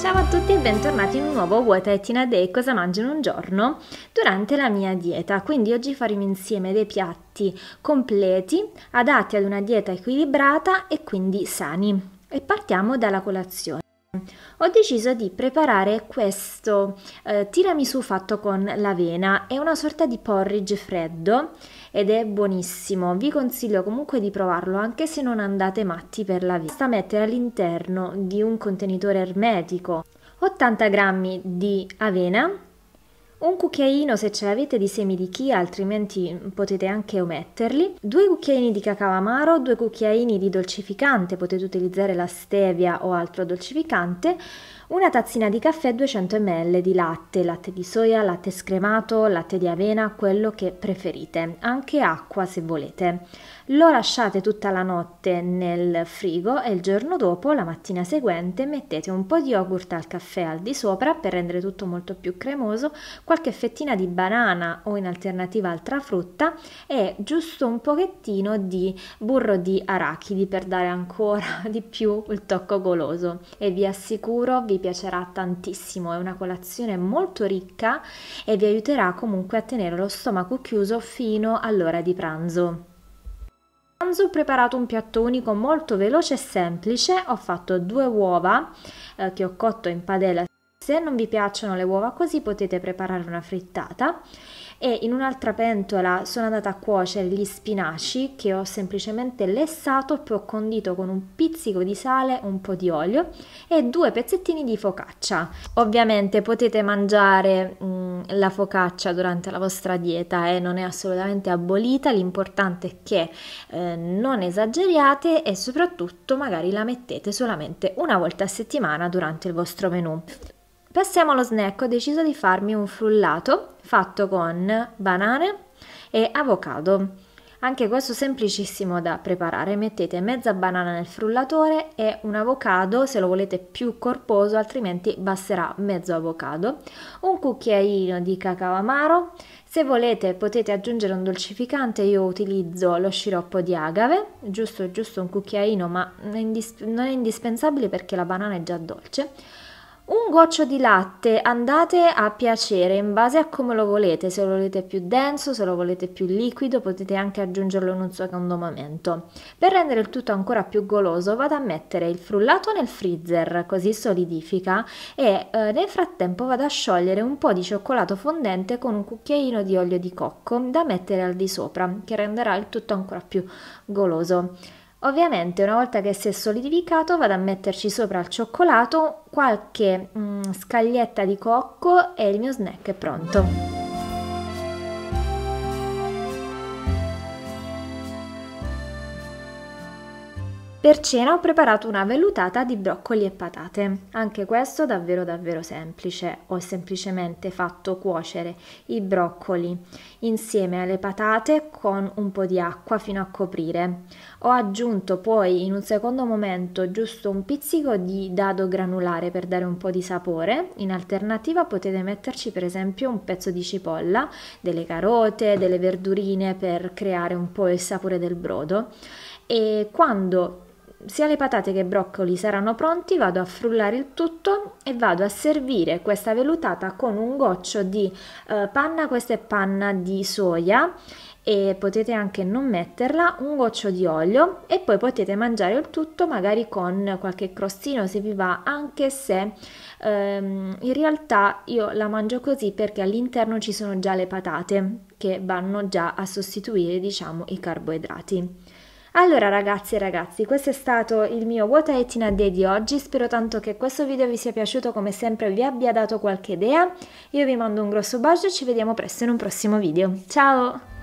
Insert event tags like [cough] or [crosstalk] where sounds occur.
Ciao a tutti e bentornati in un nuovo What I Tina Day Cosa mangio in un giorno durante la mia dieta. Quindi oggi faremo insieme dei piatti completi adatti ad una dieta equilibrata e quindi sani. E partiamo dalla colazione ho deciso di preparare questo eh, tiramisù fatto con l'avena, è una sorta di porridge freddo ed è buonissimo, vi consiglio comunque di provarlo anche se non andate matti per l'avena, basta mettere all'interno di un contenitore ermetico 80 g di avena, un cucchiaino se ce l'avete di semi di chia, altrimenti potete anche ometterli, due cucchiaini di cacao amaro, due cucchiaini di dolcificante, potete utilizzare la stevia o altro dolcificante, una tazzina di caffè 200 ml di latte, latte di soia, latte scremato, latte di avena, quello che preferite, anche acqua se volete. Lo lasciate tutta la notte nel frigo e il giorno dopo, la mattina seguente, mettete un po' di yogurt al caffè al di sopra per rendere tutto molto più cremoso qualche fettina di banana o in alternativa altra frutta e giusto un pochettino di burro di arachidi per dare ancora [laughs] di più il tocco goloso e vi assicuro vi piacerà tantissimo, è una colazione molto ricca e vi aiuterà comunque a tenere lo stomaco chiuso fino all'ora di pranzo ho preparato un piatto unico molto veloce e semplice, ho fatto due uova eh, che ho cotto in padella se non vi piacciono le uova così potete preparare una frittata e in un'altra pentola sono andata a cuocere gli spinaci che ho semplicemente lessato poi ho condito con un pizzico di sale, un po' di olio e due pezzettini di focaccia. Ovviamente potete mangiare mh, mm, la focaccia durante la vostra dieta e eh, non è assolutamente abolita, l'importante è che eh, non esageriate e soprattutto magari la mettete solamente una volta a settimana durante il vostro menù. Passiamo allo snack, ho deciso di farmi un frullato fatto con banane e avocado. Anche questo semplicissimo da preparare, mettete mezza banana nel frullatore e un avocado se lo volete più corposo, altrimenti basterà mezzo avocado, un cucchiaino di cacao amaro, se volete potete aggiungere un dolcificante, io utilizzo lo sciroppo di agave, giusto giusto un cucchiaino ma non è indispensabile perché la banana è già dolce, un goccio di latte andate a piacere in base a come lo volete, se lo volete più denso, se lo volete più liquido, potete anche aggiungerlo in un secondo momento. Per rendere il tutto ancora più goloso vado a mettere il frullato nel freezer, così solidifica, e eh, nel frattempo vado a sciogliere un po' di cioccolato fondente con un cucchiaino di olio di cocco da mettere al di sopra, che renderà il tutto ancora più goloso. Ovviamente una volta che si è solidificato vado a metterci sopra il cioccolato, qualche mm, scaglietta di cocco e il mio snack è pronto. Per cena ho preparato una vellutata di broccoli e patate, anche questo davvero davvero semplice. Ho semplicemente fatto cuocere i broccoli insieme alle patate con un po' di acqua fino a coprire. Ho aggiunto poi in un secondo momento giusto un pizzico di dado granulare per dare un po' di sapore. In alternativa potete metterci per esempio un pezzo di cipolla, delle carote, delle verdurine per creare un po' il sapore del brodo. E quando sia le patate che i broccoli saranno pronti, vado a frullare il tutto e vado a servire questa vellutata con un goccio di eh, panna, questa è panna di soia e potete anche non metterla, un goccio di olio e poi potete mangiare il tutto magari con qualche crostino se vi va, anche se ehm, in realtà io la mangio così perché all'interno ci sono già le patate che vanno già a sostituire diciamo i carboidrati. Allora ragazzi e ragazzi, questo è stato il mio What I Eat Day di oggi, spero tanto che questo video vi sia piaciuto come sempre vi abbia dato qualche idea, io vi mando un grosso bacio e ci vediamo presto in un prossimo video, ciao!